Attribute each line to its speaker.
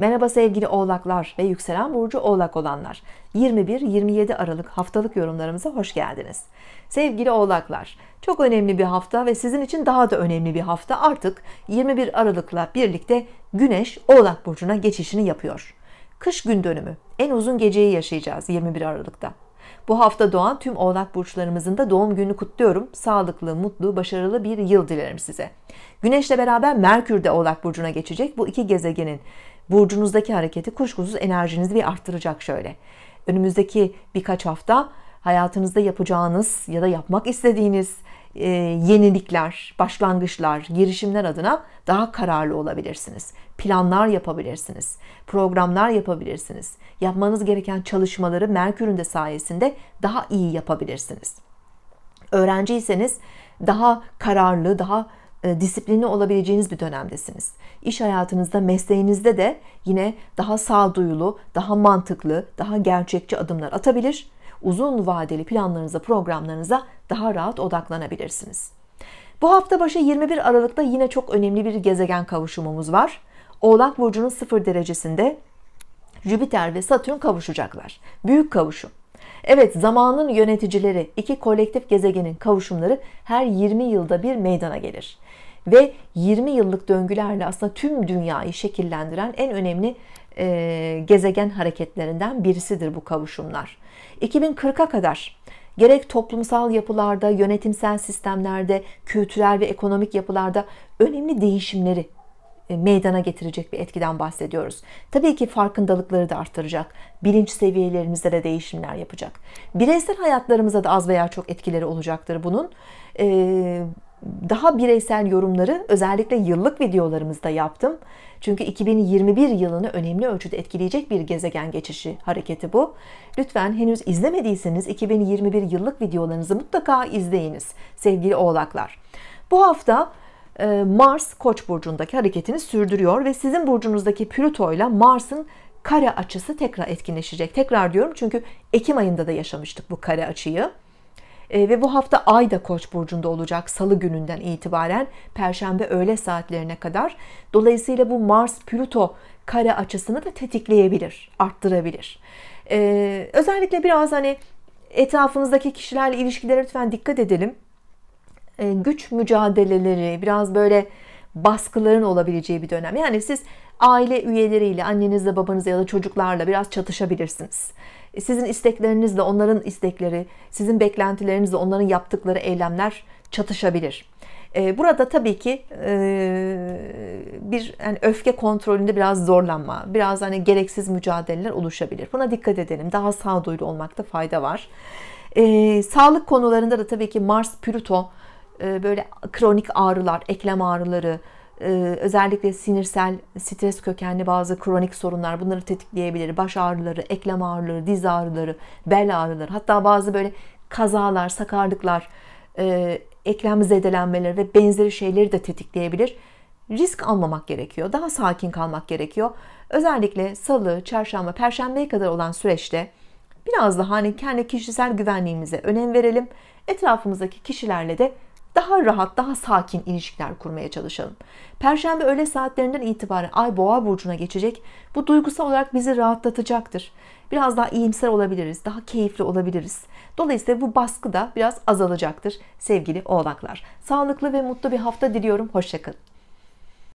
Speaker 1: Merhaba sevgili oğlaklar ve yükselen burcu oğlak olanlar. 21-27 Aralık haftalık yorumlarımıza hoş geldiniz. Sevgili oğlaklar, çok önemli bir hafta ve sizin için daha da önemli bir hafta. Artık 21 Aralık'la birlikte Güneş Oğlak burcuna geçişini yapıyor. Kış gün dönümü, en uzun geceyi yaşayacağız 21 Aralık'ta. Bu hafta doğan tüm oğlak burçlarımızın da doğum gününü kutluyorum. Sağlıklı, mutlu, başarılı bir yıl dilerim size. Güneşle beraber Merkür de oğlak burcuna geçecek. Bu iki gezegenin burcunuzdaki hareketi kuşkusuz enerjinizi bir arttıracak şöyle. Önümüzdeki birkaç hafta hayatınızda yapacağınız ya da yapmak istediğiniz e, yenilikler, başlangıçlar, girişimler adına daha kararlı olabilirsiniz. Planlar yapabilirsiniz, programlar yapabilirsiniz. Yapmanız gereken çalışmaları Merkür'ün de sayesinde daha iyi yapabilirsiniz. Öğrenciyseniz daha kararlı, daha e, disiplini olabileceğiniz bir dönemdesiniz. İş hayatınızda, mesleğinizde de yine daha sağduyulu, daha mantıklı, daha gerçekçi adımlar atabilir. Uzun vadeli planlarınıza, programlarınıza daha rahat odaklanabilirsiniz. Bu hafta başı 21 Aralık'ta yine çok önemli bir gezegen kavuşumumuz var. Oğlak burcunun sıfır derecesinde Jüpiter ve Satürn kavuşacaklar. Büyük kavuşum. Evet zamanın yöneticileri iki kolektif gezegenin kavuşumları her 20 yılda bir meydana gelir. Ve 20 yıllık döngülerle aslında tüm dünyayı şekillendiren en önemli e, gezegen hareketlerinden birisidir bu kavuşumlar. 2040'a kadar gerek toplumsal yapılarda, yönetimsel sistemlerde, kültürel ve ekonomik yapılarda önemli değişimleri e, meydana getirecek bir etkiden bahsediyoruz. Tabii ki farkındalıkları da artıracak, bilinç seviyelerimizde de değişimler yapacak. Bireysel hayatlarımıza da az veya çok etkileri olacaktır bunun. E, daha bireysel yorumları özellikle yıllık videolarımızda yaptım. Çünkü 2021 yılını önemli ölçüde etkileyecek bir gezegen geçişi hareketi bu. Lütfen henüz izlemediyseniz 2021 yıllık videolarınızı mutlaka izleyiniz sevgili oğlaklar. Bu hafta ee, Mars Koç burcundaki hareketini sürdürüyor ve sizin burcunuzdaki Plüto ile Mars'ın kare açısı tekrar etkinleşecek. Tekrar diyorum çünkü Ekim ayında da yaşamıştık bu kare açıyı. E, ve bu hafta Ay da Koç burcunda olacak salı gününden itibaren perşembe öğle saatlerine kadar. Dolayısıyla bu Mars Plüto kare açısını da tetikleyebilir, arttırabilir. E, özellikle biraz hani etrafınızdaki kişilerle ilişkilere lütfen dikkat edelim. E, güç mücadeleleri, biraz böyle baskıların olabileceği bir dönem. Yani siz aile üyeleriyle, annenizle, babanızla ya da çocuklarla biraz çatışabilirsiniz. E, sizin isteklerinizle onların istekleri, sizin beklentilerinizle onların yaptıkları eylemler çatışabilir. E, burada tabii ki bir yani öfke kontrolünde biraz zorlanma, biraz hani gereksiz mücadeleler oluşabilir. Buna dikkat edelim. Daha sağduyulu olmakta fayda var. Sağlık konularında da tabii ki Mars, Plüto e, böyle kronik ağrılar, eklem ağrıları, e, özellikle sinirsel, stres kökenli bazı kronik sorunlar bunları tetikleyebilir. Baş ağrıları, eklem ağrıları, diz ağrıları, bel ağrıları, hatta bazı böyle kazalar, sakarlıklar, e, eklem zedelenmeleri ve benzeri şeyleri de tetikleyebilir. Risk almamak gerekiyor. Daha sakin kalmak gerekiyor. Özellikle salı, çarşamba, perşembeye kadar olan süreçte biraz daha hani kendi kişisel güvenliğimize önem verelim. Etrafımızdaki kişilerle de daha rahat, daha sakin ilişkiler kurmaya çalışalım. Perşembe öğle saatlerinden itibaren Ay Boğa burcuna geçecek. Bu duygusal olarak bizi rahatlatacaktır. Biraz daha iyimser olabiliriz, daha keyifli olabiliriz. Dolayısıyla bu baskı da biraz azalacaktır sevgili Oğlaklar. Sağlıklı ve mutlu bir hafta diliyorum. Hoşçakalın.